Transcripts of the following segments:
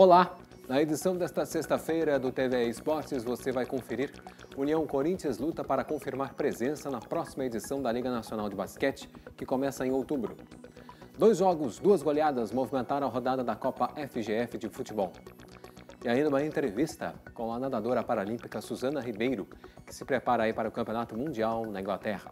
Olá! Na edição desta sexta-feira do TV Esportes, você vai conferir União Corinthians luta para confirmar presença na próxima edição da Liga Nacional de Basquete, que começa em outubro. Dois jogos, duas goleadas movimentaram a rodada da Copa FGF de futebol. E ainda uma entrevista com a nadadora paralímpica Suzana Ribeiro, que se prepara aí para o Campeonato Mundial na Inglaterra.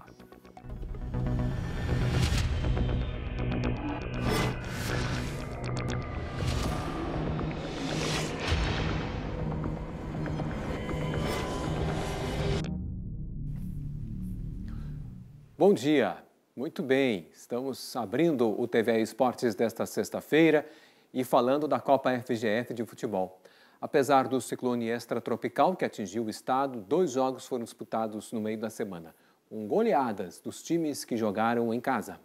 Bom dia, muito bem. Estamos abrindo o TV Esportes desta sexta-feira e falando da Copa FGF de futebol. Apesar do ciclone extratropical que atingiu o estado, dois jogos foram disputados no meio da semana, com goleadas dos times que jogaram em casa.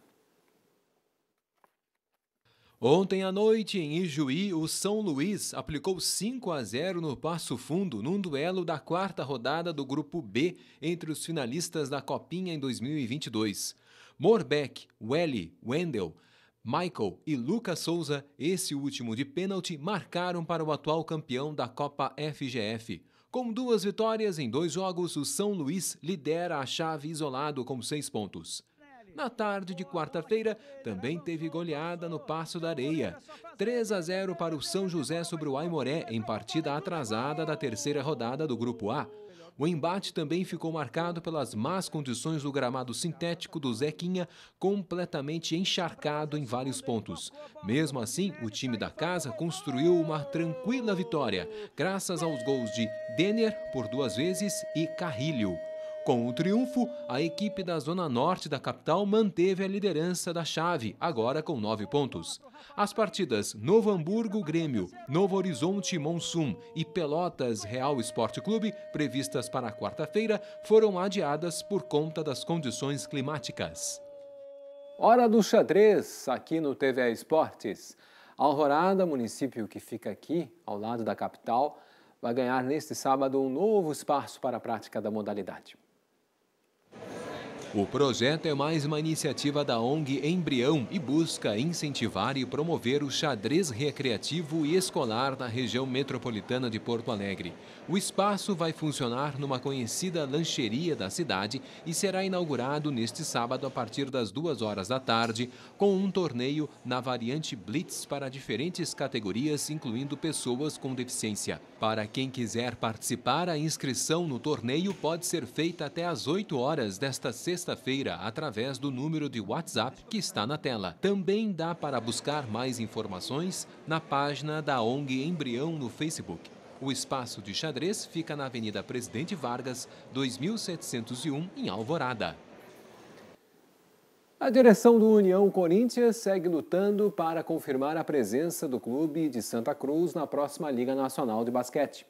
Ontem à noite, em Ijuí, o São Luís aplicou 5 a 0 no Passo Fundo num duelo da quarta rodada do Grupo B entre os finalistas da Copinha em 2022. Morbeck, Welly, Wendel, Michael e Lucas Souza, esse último de pênalti, marcaram para o atual campeão da Copa FGF. Com duas vitórias em dois jogos, o São Luís lidera a chave isolado com seis pontos. Na tarde de quarta-feira, também teve goleada no Passo da Areia. 3 a 0 para o São José sobre o Aimoré, em partida atrasada da terceira rodada do Grupo A. O embate também ficou marcado pelas más condições do gramado sintético do Zequinha, completamente encharcado em vários pontos. Mesmo assim, o time da casa construiu uma tranquila vitória, graças aos gols de Denner por duas vezes e Carrilho. Com o triunfo, a equipe da Zona Norte da capital manteve a liderança da chave, agora com nove pontos. As partidas Novo Hamburgo Grêmio, Novo Horizonte Monsum e Pelotas Real Esporte Clube, previstas para quarta-feira, foram adiadas por conta das condições climáticas. Hora do xadrez, aqui no TV Esportes. Alvorada, município que fica aqui, ao lado da capital, vai ganhar neste sábado um novo espaço para a prática da modalidade. O projeto é mais uma iniciativa da ONG Embrião e busca incentivar e promover o xadrez recreativo e escolar na região metropolitana de Porto Alegre. O espaço vai funcionar numa conhecida lancheria da cidade e será inaugurado neste sábado a partir das duas horas da tarde, com um torneio na variante Blitz para diferentes categorias, incluindo pessoas com deficiência. Para quem quiser participar, a inscrição no torneio pode ser feita até às 8 horas desta sexta sexta-feira através do número de WhatsApp que está na tela. Também dá para buscar mais informações na página da ONG Embrião no Facebook. O espaço de xadrez fica na Avenida Presidente Vargas, 2701, em Alvorada. A direção do União Corinthians segue lutando para confirmar a presença do clube de Santa Cruz na próxima Liga Nacional de Basquete.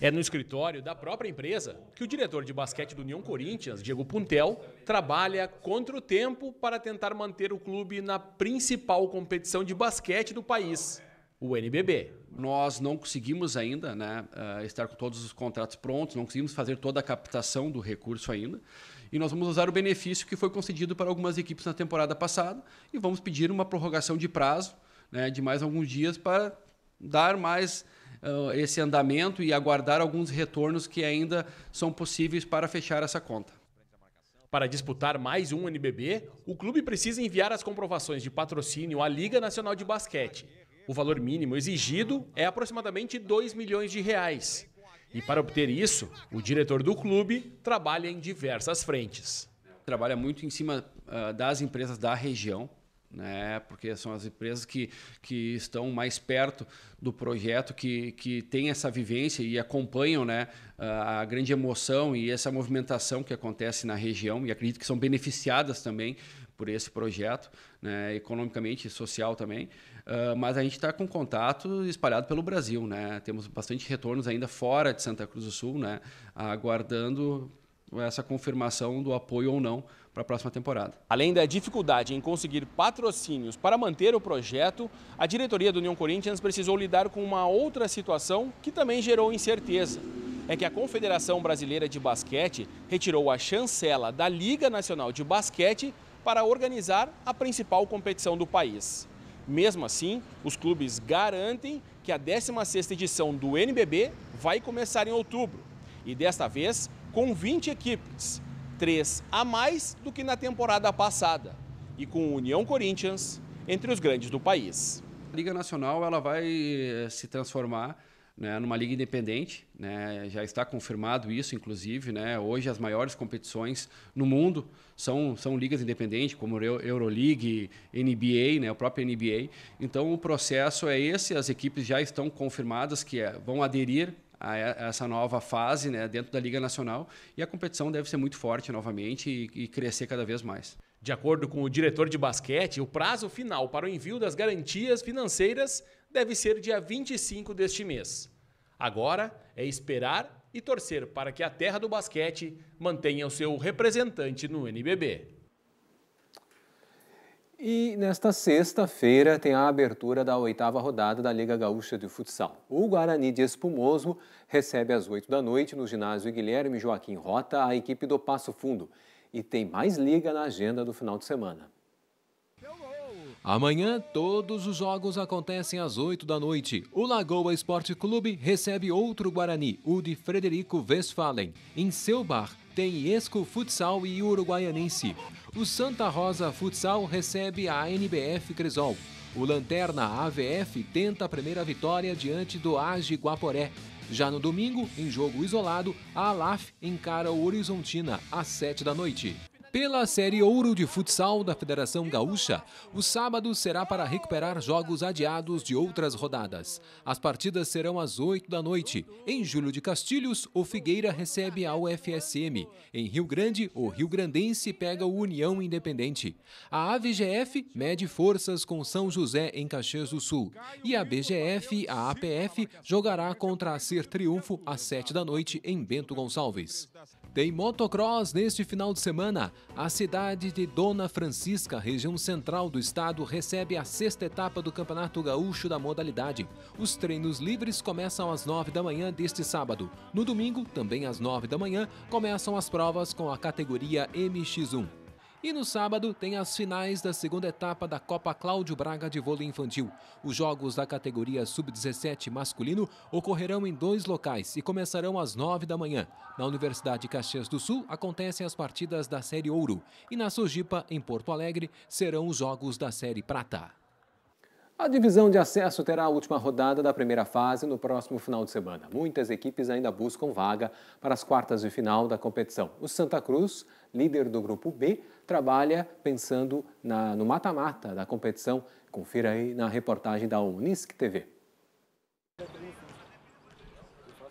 É no escritório da própria empresa que o diretor de basquete do União Corinthians, Diego Puntel, trabalha contra o tempo para tentar manter o clube na principal competição de basquete do país, o NBB. Nós não conseguimos ainda né, eh, estar com todos os contratos prontos, não conseguimos fazer toda a captação do recurso ainda. E nós vamos usar o benefício que foi concedido para algumas equipes na temporada passada e vamos pedir uma prorrogação de prazo né, de mais alguns dias para dar mais uh, esse andamento e aguardar alguns retornos que ainda são possíveis para fechar essa conta. Para disputar mais um NBB, o clube precisa enviar as comprovações de patrocínio à Liga Nacional de Basquete. O valor mínimo exigido é aproximadamente 2 milhões de reais. E para obter isso, o diretor do clube trabalha em diversas frentes. Trabalha muito em cima uh, das empresas da região, né? porque são as empresas que, que estão mais perto do projeto, que, que têm essa vivência e acompanham né, a grande emoção e essa movimentação que acontece na região, e acredito que são beneficiadas também por esse projeto, né, economicamente e social também. Uh, mas a gente está com contato espalhado pelo Brasil. Né? Temos bastante retornos ainda fora de Santa Cruz do Sul, né? aguardando essa confirmação do apoio ou não para a próxima temporada. Além da dificuldade em conseguir patrocínios para manter o projeto, a diretoria do União Corinthians precisou lidar com uma outra situação que também gerou incerteza. É que a Confederação Brasileira de Basquete retirou a chancela da Liga Nacional de Basquete para organizar a principal competição do país. Mesmo assim, os clubes garantem que a 16ª edição do NBB vai começar em outubro. E desta vez com 20 equipes três a mais do que na temporada passada e com o União Corinthians entre os grandes do país. A Liga Nacional ela vai eh, se transformar né, numa liga independente, né, já está confirmado isso, inclusive, né, hoje as maiores competições no mundo são, são ligas independentes, como Euroleague, NBA, né, o próprio NBA. Então o processo é esse, as equipes já estão confirmadas que é, vão aderir a, essa nova fase né, dentro da Liga Nacional e a competição deve ser muito forte novamente e, e crescer cada vez mais. De acordo com o diretor de basquete, o prazo final para o envio das garantias financeiras deve ser dia 25 deste mês. Agora é esperar e torcer para que a terra do basquete mantenha o seu representante no NBB. E nesta sexta-feira tem a abertura da oitava rodada da Liga Gaúcha de Futsal. O Guarani de Espumoso recebe às oito da noite no ginásio Guilherme Joaquim Rota a equipe do Passo Fundo. E tem mais liga na agenda do final de semana. Amanhã, todos os jogos acontecem às 8 da noite. O Lagoa Esporte Clube recebe outro Guarani, o de Frederico Westphalen. Em seu bar, tem Esco Futsal e Uruguaianense. O Santa Rosa Futsal recebe a NBF Cresol. O Lanterna AVF tenta a primeira vitória diante do Age Guaporé. Já no domingo, em jogo isolado, a Alaf encara o Horizontina às 7 da noite. Pela Série Ouro de Futsal da Federação Gaúcha, o sábado será para recuperar jogos adiados de outras rodadas. As partidas serão às 8 da noite. Em Júlio de Castilhos, o Figueira recebe a UFSM. Em Rio Grande, o Rio Grandense pega o União Independente. A AVGF mede forças com São José em Caxias do Sul. E a BGF, a APF, jogará contra a Ser Triunfo às 7 da noite em Bento Gonçalves. Tem motocross neste final de semana. A cidade de Dona Francisca, região central do estado, recebe a sexta etapa do Campeonato Gaúcho da modalidade. Os treinos livres começam às nove da manhã deste sábado. No domingo, também às nove da manhã, começam as provas com a categoria MX1. E no sábado tem as finais da segunda etapa da Copa Cláudio Braga de Vôlei Infantil. Os jogos da categoria Sub-17 masculino ocorrerão em dois locais e começarão às 9 da manhã. Na Universidade Caxias do Sul acontecem as partidas da Série Ouro e na Sojipa, em Porto Alegre, serão os jogos da Série Prata. A divisão de acesso terá a última rodada da primeira fase no próximo final de semana. Muitas equipes ainda buscam vaga para as quartas de final da competição. O Santa Cruz, líder do grupo B, trabalha pensando na, no mata-mata da competição. Confira aí na reportagem da Unisc TV.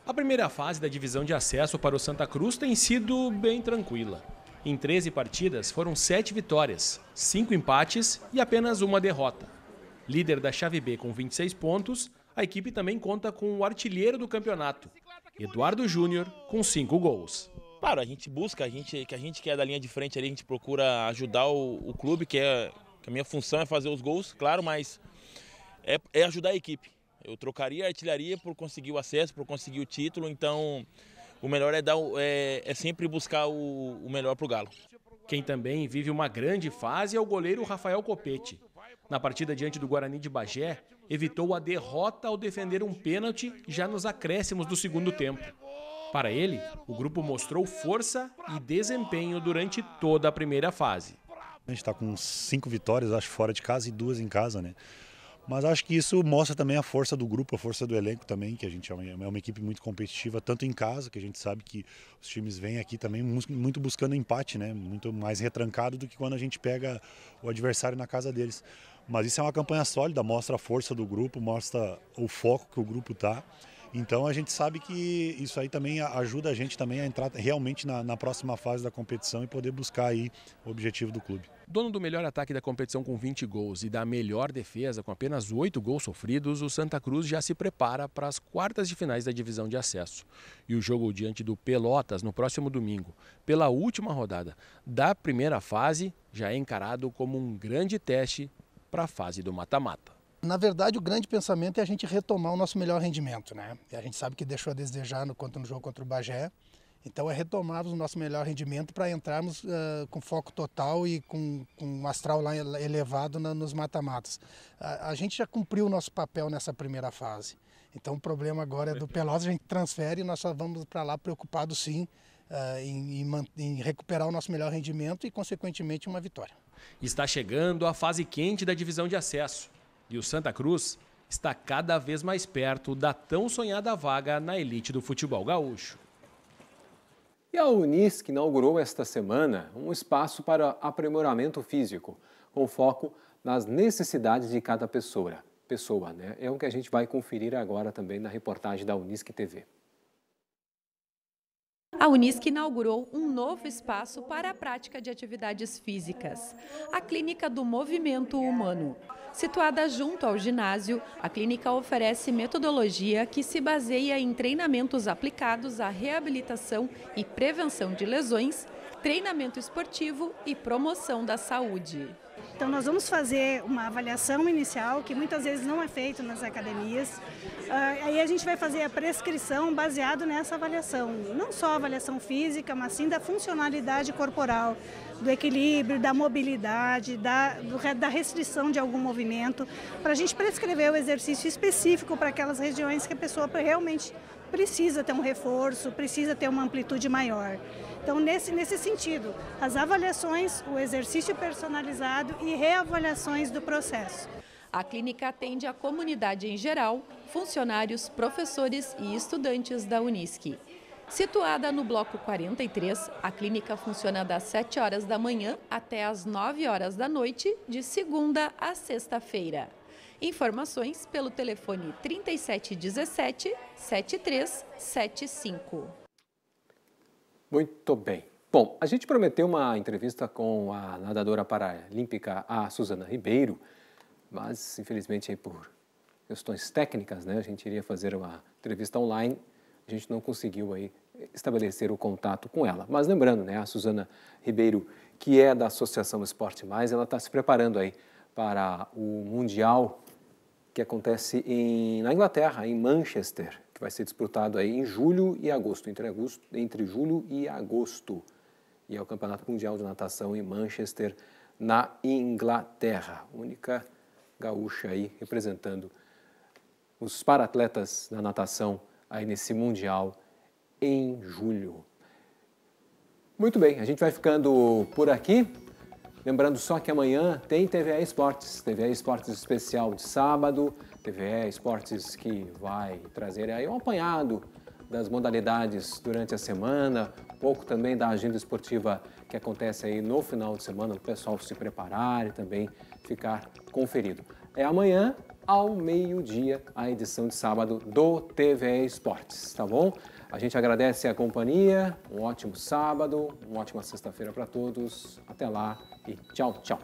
A primeira fase da divisão de acesso para o Santa Cruz tem sido bem tranquila. Em 13 partidas foram 7 vitórias, 5 empates e apenas uma derrota. Líder da chave B com 26 pontos, a equipe também conta com o artilheiro do campeonato, Eduardo Júnior, com 5 gols. Claro, a gente busca, a gente que a gente quer é da linha de frente ali, a gente procura ajudar o, o clube, que é que a minha função é fazer os gols, claro, mas é, é ajudar a equipe. Eu trocaria a artilharia por conseguir o acesso, por conseguir o título, então o melhor é, dar, é, é sempre buscar o, o melhor para o Galo. Quem também vive uma grande fase é o goleiro Rafael Copete na partida diante do Guarani de Bagé, evitou a derrota ao defender um pênalti já nos acréscimos do segundo tempo. Para ele, o grupo mostrou força e desempenho durante toda a primeira fase. A gente está com cinco vitórias, acho, fora de casa e duas em casa, né? Mas acho que isso mostra também a força do grupo, a força do elenco também, que a gente é uma, é uma, equipe muito competitiva, tanto em casa, que a gente sabe que os times vêm aqui também muito buscando empate, né? Muito mais retrancado do que quando a gente pega o adversário na casa deles. Mas isso é uma campanha sólida, mostra a força do grupo, mostra o foco que o grupo está. Então a gente sabe que isso aí também ajuda a gente também a entrar realmente na, na, próxima fase da competição e poder buscar aí o objetivo do clube. Dono do melhor ataque da competição com 20 gols e da melhor defesa com apenas 8 gols sofridos, o Santa Cruz já se prepara para as quartas de finais da divisão de acesso. E o jogo diante do Pelotas no próximo domingo, pela última rodada da primeira fase, já é encarado como um grande teste para a fase do mata-mata. Na verdade, o grande pensamento é a gente retomar o nosso melhor rendimento, né? E a gente sabe que deixou a desejar no quanto no jogo contra o Bagé. Então é retomarmos o nosso melhor rendimento para entrarmos uh, com foco total e com, com um astral lá elevado na, nos mata-matas. A, a, gente já cumpriu o nosso papel nessa primeira fase. Então o problema agora é do Pelotas, a gente transfere e nós só vamos para lá preocupados sim uh, em, em, em recuperar o nosso melhor rendimento e consequentemente uma vitória. Está chegando a fase quente da divisão de acesso e o Santa Cruz está cada vez mais perto da tão sonhada vaga na elite do futebol gaúcho. E a Unisc inaugurou esta semana um espaço para aprimoramento físico, com foco nas necessidades de cada pessoa. Pessoa, né? É o que a gente vai conferir agora também na reportagem da Unisc TV a Unisc inaugurou um novo espaço para a prática de atividades físicas, a Clínica do Movimento Humano. Situada junto ao ginásio, a clínica oferece metodologia que se baseia em treinamentos aplicados à reabilitação e prevenção de lesões, treinamento esportivo e promoção da saúde. Então, nós vamos fazer uma avaliação inicial, que muitas vezes não é feito nas academias. Ah, aí a gente vai fazer a prescrição baseado nessa avaliação. Não só a avaliação física, mas sim da funcionalidade corporal, do equilíbrio, da mobilidade, da, da restrição de algum movimento, para a gente prescrever o exercício específico para aquelas regiões que a pessoa realmente precisa ter um reforço, precisa ter uma amplitude maior. Então, nesse, nesse sentido, as avaliações, o exercício personalizado e reavaliações do processo. A clínica atende a comunidade em geral, funcionários, professores e estudantes da Unisc. Situada no bloco 43, a clínica funciona das 7 horas da manhã até as 9 horas da noite, de segunda a sexta-feira. Informações pelo telefone 3717 7375. Muito bem. Bom, a gente prometeu uma entrevista com a nadadora paralímpica, a Suzana Ribeiro, mas infelizmente por questões técnicas, né, a gente iria fazer uma entrevista online, a gente não conseguiu aí estabelecer o contato com ela. Mas lembrando, né, a Suzana Ribeiro, que é da Associação Esporte Mais, ela está se preparando aí para o Mundial que acontece em, na Inglaterra, em Manchester, vai ser disputado aí em julho e agosto, entre, agosto, entre julho e agosto. E é o Campeonato Mundial de Natação em Manchester, na Inglaterra. Única gaúcha aí representando os paratletas da natação aí nesse Mundial em julho. Muito bem, a gente vai ficando por aqui. Lembrando só que amanhã tem TVA Esportes, TVA Esportes especial de sábado. TVE Esportes que vai trazer aí um apanhado das modalidades durante a semana, um pouco também da agenda esportiva que acontece aí no final de semana, o pessoal se preparar e também ficar conferido. É amanhã ao meio-dia a edição de sábado do TVE Esportes, tá bom? A gente agradece a companhia, um ótimo sábado, uma ótima sexta-feira para todos. Até lá e tchau, tchau.